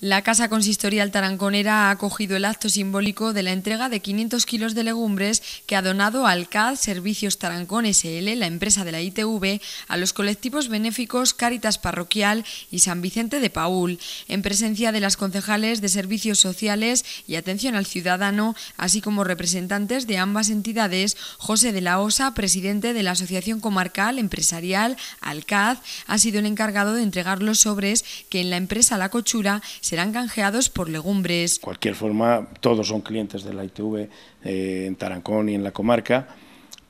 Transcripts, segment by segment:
La Casa Consistorial Taranconera ha acogido el acto simbólico de la entrega de 500 kilos de legumbres que ha donado al Servicios Tarancón SL, la empresa de la ITV, a los colectivos benéficos Cáritas Parroquial y San Vicente de Paúl, en presencia de las concejales de Servicios Sociales y Atención al Ciudadano, así como representantes de ambas entidades, José de la Osa, presidente de la Asociación Comarcal Empresarial, Alcaz, ha sido el encargado de entregar los sobres que en la empresa La Cochura serán canjeados por legumbres. De cualquier forma, todos son clientes de la ITV eh, en Tarancón y en la comarca,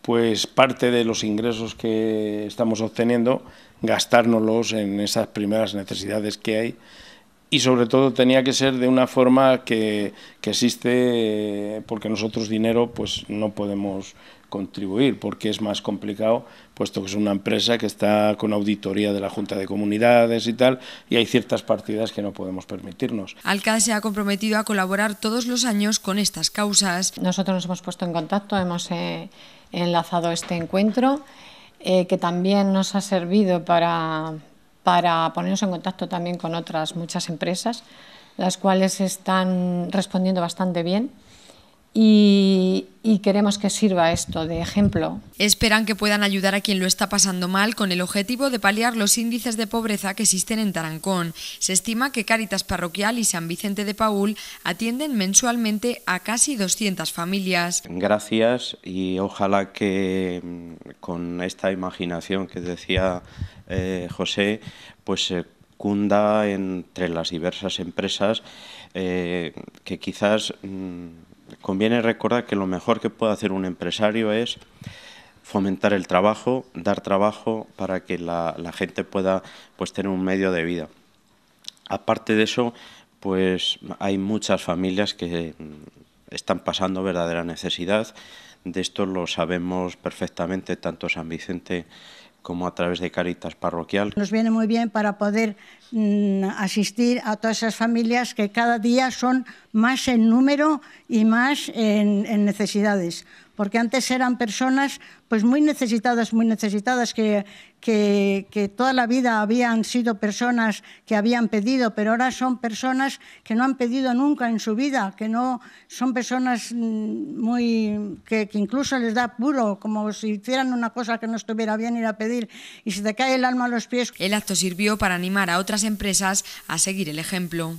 pues parte de los ingresos que estamos obteniendo, gastárnoslos en esas primeras necesidades que hay y sobre todo tenía que ser de una forma que, que existe, eh, porque nosotros dinero pues no podemos contribuir, porque es más complicado, puesto que es una empresa que está con auditoría de la Junta de Comunidades y tal, y hay ciertas partidas que no podemos permitirnos. Alcalá se ha comprometido a colaborar todos los años con estas causas. Nosotros nos hemos puesto en contacto, hemos eh, enlazado este encuentro, eh, que también nos ha servido para, para ponernos en contacto también con otras muchas empresas, las cuales están respondiendo bastante bien. Y, y queremos que sirva esto de ejemplo. Esperan que puedan ayudar a quien lo está pasando mal con el objetivo de paliar los índices de pobreza que existen en Tarancón. Se estima que Cáritas Parroquial y San Vicente de Paul atienden mensualmente a casi 200 familias. Gracias y ojalá que mm, con esta imaginación que decía eh, José, pues se cunda entre las diversas empresas eh, que quizás... Mm, conviene recordar que lo mejor que puede hacer un empresario es fomentar el trabajo, dar trabajo para que la, gente pueda pues, tener un medio de vida. Aparte de eso, pues hay muchas familias que mm, están pasando verdadera necesidad. De esto lo sabemos perfectamente tanto San Vicente como a través de Caritas Parroquial. Nos viene muy bien para poder mm, asistir a todas esas familias que cada día son más en número y más en, en necesidades porque antes eran personas pues muy necesitadas, muy necesitadas, que, que, toda la vida habían sido personas que habían pedido, pero ahora son personas que no han pedido nunca en su vida, que no son personas mm, muy que, que incluso les da puro, como si hicieran una cosa que no estuviera bien ir a pedir y se te cae el alma a los pies. El acto sirvió para animar a otras empresas a seguir el ejemplo.